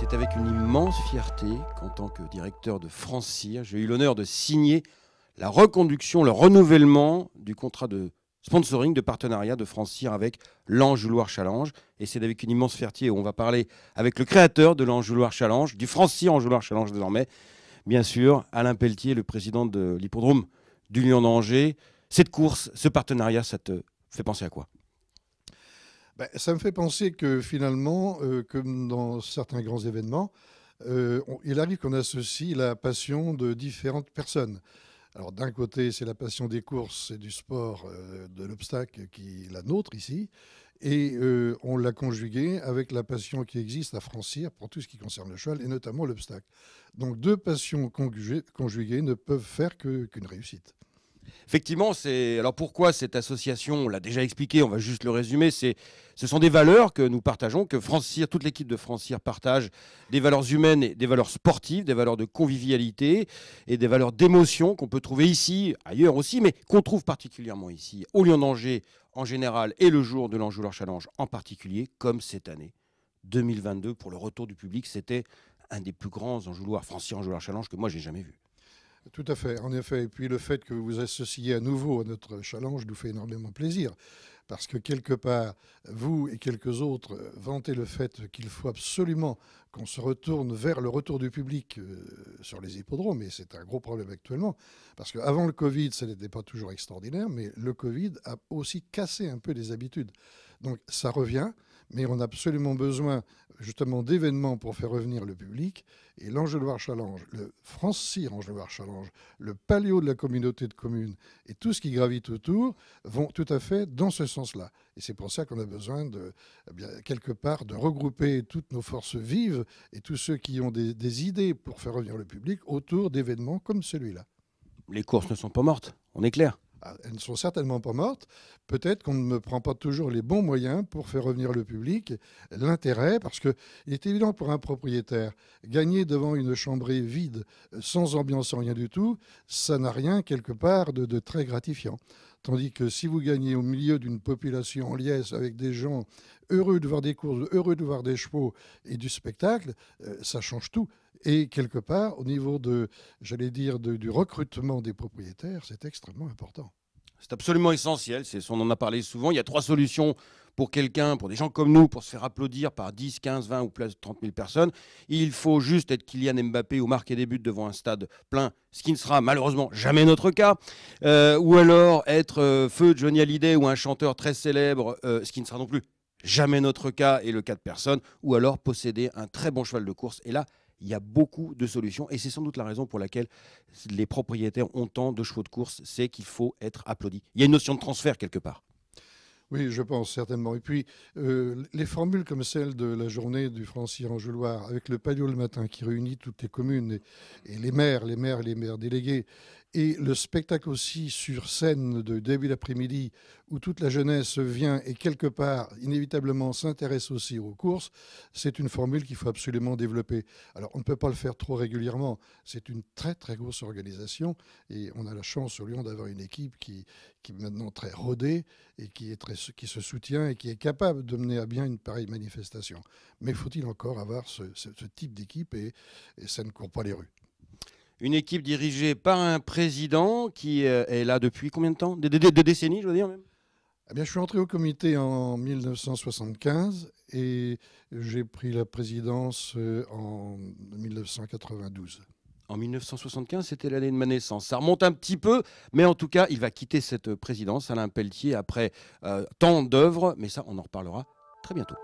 C'est avec une immense fierté qu'en tant que directeur de Francir, j'ai eu l'honneur de signer la reconduction, le renouvellement du contrat de sponsoring, de partenariat de Francir avec l'Ange Challenge. Et c'est avec une immense fierté où on va parler avec le créateur de l'Ange Challenge, du Francir Ange Challenge désormais, bien sûr, Alain Pelletier, le président de l'hippodrome du Lyon d'Angers. Cette course, ce partenariat, ça te fait penser à quoi bah, ça me fait penser que finalement, euh, comme dans certains grands événements, euh, il arrive qu'on associe la passion de différentes personnes. Alors d'un côté, c'est la passion des courses et du sport, euh, de l'obstacle qui est la nôtre ici, et on l'a conjugué avec la passion qui existe à Francir pour tout ce qui concerne le cheval et notamment l'obstacle. Donc deux passions conjuguées, ne peuvent faire qu'une réussite. Effectivement, c'est alors pourquoi cette association, on l'a déjà expliqué, on va juste le résumer, c'est ce sont des valeurs que nous partageons, que toute l'équipe de Francir partage, des valeurs humaines, et des valeurs sportives, des valeurs de convivialité et des valeurs d'émotion qu'on peut trouver ici, ailleurs aussi, mais qu'on trouve particulièrement ici, au Lyon d'Angers en général et le jour de leur Challenge en particulier, comme cette année 2022 pour le retour du public, c'était un des plus grands Anjouloirs, Francir Anjouloir Challenge que moi j'ai jamais vu. Tout à fait, en effet. Et puis le fait que vous vous associez à nouveau à notre challenge nous fait énormément plaisir. Parce que quelque part, vous et quelques autres euh, vantez le fait qu'il faut absolument qu'on se retourne vers le retour du public euh, sur les hippodromes. Et c'est un gros problème actuellement. Parce qu'avant le Covid, ce n'était pas toujours extraordinaire, mais le Covid a aussi cassé un peu les habitudes. Donc ça revient mais on a absolument besoin justement d'événements pour faire revenir le public. Et l'Angeloire-Challenge, le Francis Angeloire-Challenge, le Palio de la communauté de communes et tout ce qui gravite autour vont tout à fait dans ce sens-là. Et c'est pour ça qu'on a besoin de, eh quelque part, de regrouper toutes nos forces vives et tous ceux qui ont des idées pour faire revenir le public autour d'événements comme celui-là. Les courses ne sont pas mortes, on est clair. Ah, elles ne sont certainement pas mortes. Peut-être qu'on ne prend pas toujours les bons moyens pour faire revenir le public, l'intérêt, parce qu'il est évident pour un propriétaire, gagner devant une chambrée vide, sans ambiance, sans rien du tout, ça n'a rien quelque part de, très gratifiant. Tandis que si vous gagnez au milieu d'une population en liesse avec des gens heureux de voir des courses, heureux de voir des chevaux et du spectacle, euh, ça change tout. Et quelque part, au niveau de, j'allais dire, du recrutement des propriétaires, c'est extrêmement important. C'est absolument essentiel. C'est, on en a parlé souvent. Il y a trois solutions pour quelqu'un, pour des gens comme nous, pour se faire applaudir par 10, 15, 20 ou plus de 30 000 personnes. Il faut juste être Kylian Mbappé ou marquer des buts devant un stade plein, ce qui ne sera malheureusement jamais notre cas. Euh, ou alors être euh, Feu feu Johnny Hallyday ou un chanteur très célèbre, euh, ce qui ne sera non plus jamais notre cas et le cas de personne. Ou alors posséder un très bon cheval de course. Et là, il y a beaucoup de solutions. Et c'est sans doute la raison pour laquelle les propriétaires ont tant de chevaux de course, c'est qu'il faut être applaudi. Il y a une notion de transfert quelque part. Oui, je pense certainement. Et puis, euh, les formules comme celle de la journée du Francien Loire avec le Palio le matin qui réunit toutes les communes et, et les maires, les maires et les maires délégués, et le spectacle aussi sur scène de début d'après-midi où toute la jeunesse vient et quelque part inévitablement s'intéresse aussi aux courses, c'est une formule qu'il faut absolument développer. Alors on ne peut pas le faire trop régulièrement, c'est une très très grosse organisation et on a la chance au Lyon d'avoir une équipe qui, est maintenant très rodée et qui, est très, qui se soutient et qui est capable de mener à bien une pareille manifestation. Mais faut-il encore avoir ce, type d'équipe et ça ne court pas les rues une équipe dirigée par un président qui euh, est là depuis combien de temps des, décennies, je veux dire eh bien, Je suis entré au comité en 1975 et j'ai pris la présidence euh, en 1992. En 1975, c'était l'année de ma naissance. Ça remonte un petit peu, mais en tout cas, il va quitter cette présidence, Alain Pelletier, après euh, tant d'œuvres, mais ça, on en reparlera très bientôt.